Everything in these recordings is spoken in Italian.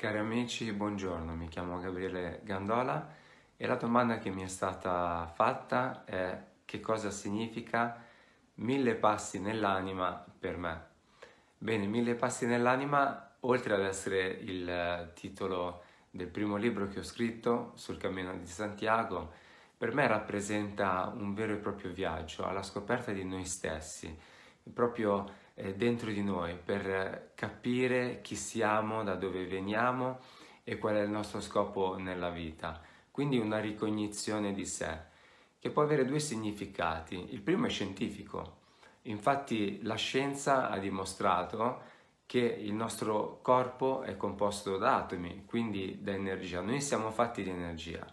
Cari amici, buongiorno, mi chiamo Gabriele Gandola e la domanda che mi è stata fatta è che cosa significa mille passi nell'anima per me. Bene, mille passi nell'anima, oltre ad essere il titolo del primo libro che ho scritto sul cammino di Santiago, per me rappresenta un vero e proprio viaggio alla scoperta di noi stessi, proprio eh, dentro di noi per capire chi siamo, da dove veniamo e qual è il nostro scopo nella vita. Quindi una ricognizione di sé, che può avere due significati. Il primo è scientifico. Infatti la scienza ha dimostrato che il nostro corpo è composto da atomi, quindi da energia. Noi siamo fatti di energia.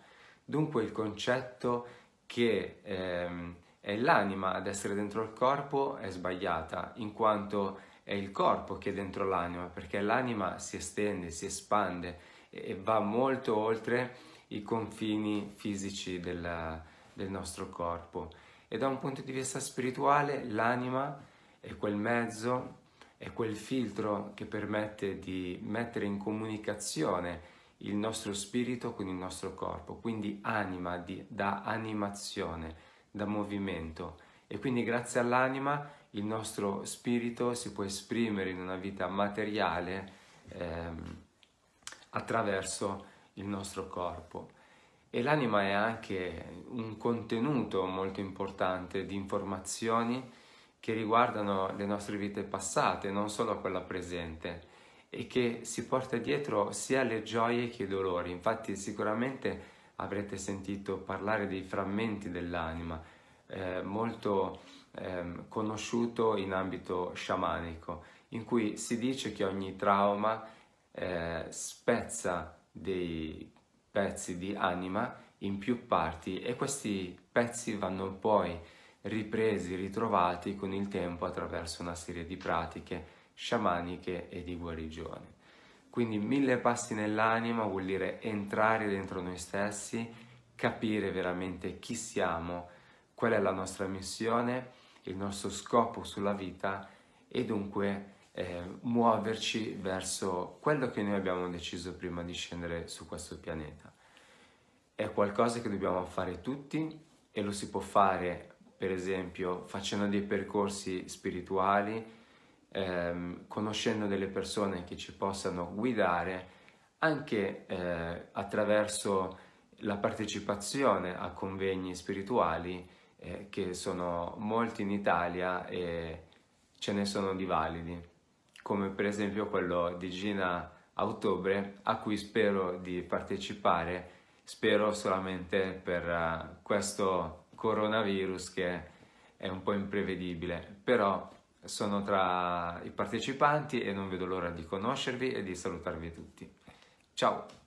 Dunque il concetto che ehm, è l'anima ad essere dentro il corpo è sbagliata, in quanto è il corpo che è dentro l'anima, perché l'anima si estende, si espande e va molto oltre i confini fisici della, del nostro corpo. E da un punto di vista spirituale l'anima è quel mezzo, è quel filtro che permette di mettere in comunicazione il nostro spirito con il nostro corpo, quindi anima di, da animazione da movimento e quindi grazie all'anima il nostro spirito si può esprimere in una vita materiale ehm, attraverso il nostro corpo. E l'anima è anche un contenuto molto importante di informazioni che riguardano le nostre vite passate, non solo quella presente, e che si porta dietro sia le gioie che i dolori. Infatti sicuramente avrete sentito parlare dei frammenti dell'anima, eh, molto eh, conosciuto in ambito sciamanico, in cui si dice che ogni trauma eh, spezza dei pezzi di anima in più parti e questi pezzi vanno poi ripresi, ritrovati con il tempo attraverso una serie di pratiche sciamaniche e di guarigione. Quindi mille passi nell'anima vuol dire entrare dentro noi stessi, capire veramente chi siamo, qual è la nostra missione, il nostro scopo sulla vita e dunque eh, muoverci verso quello che noi abbiamo deciso prima di scendere su questo pianeta. È qualcosa che dobbiamo fare tutti e lo si può fare per esempio facendo dei percorsi spirituali, ehm, conoscendo delle persone che ci possano guidare anche eh, attraverso la partecipazione a convegni spirituali eh, che sono molti in Italia e ce ne sono di validi, come per esempio quello di Gina a ottobre a cui spero di partecipare, spero solamente per uh, questo coronavirus che è un po' imprevedibile, però sono tra i partecipanti e non vedo l'ora di conoscervi e di salutarvi tutti. Ciao!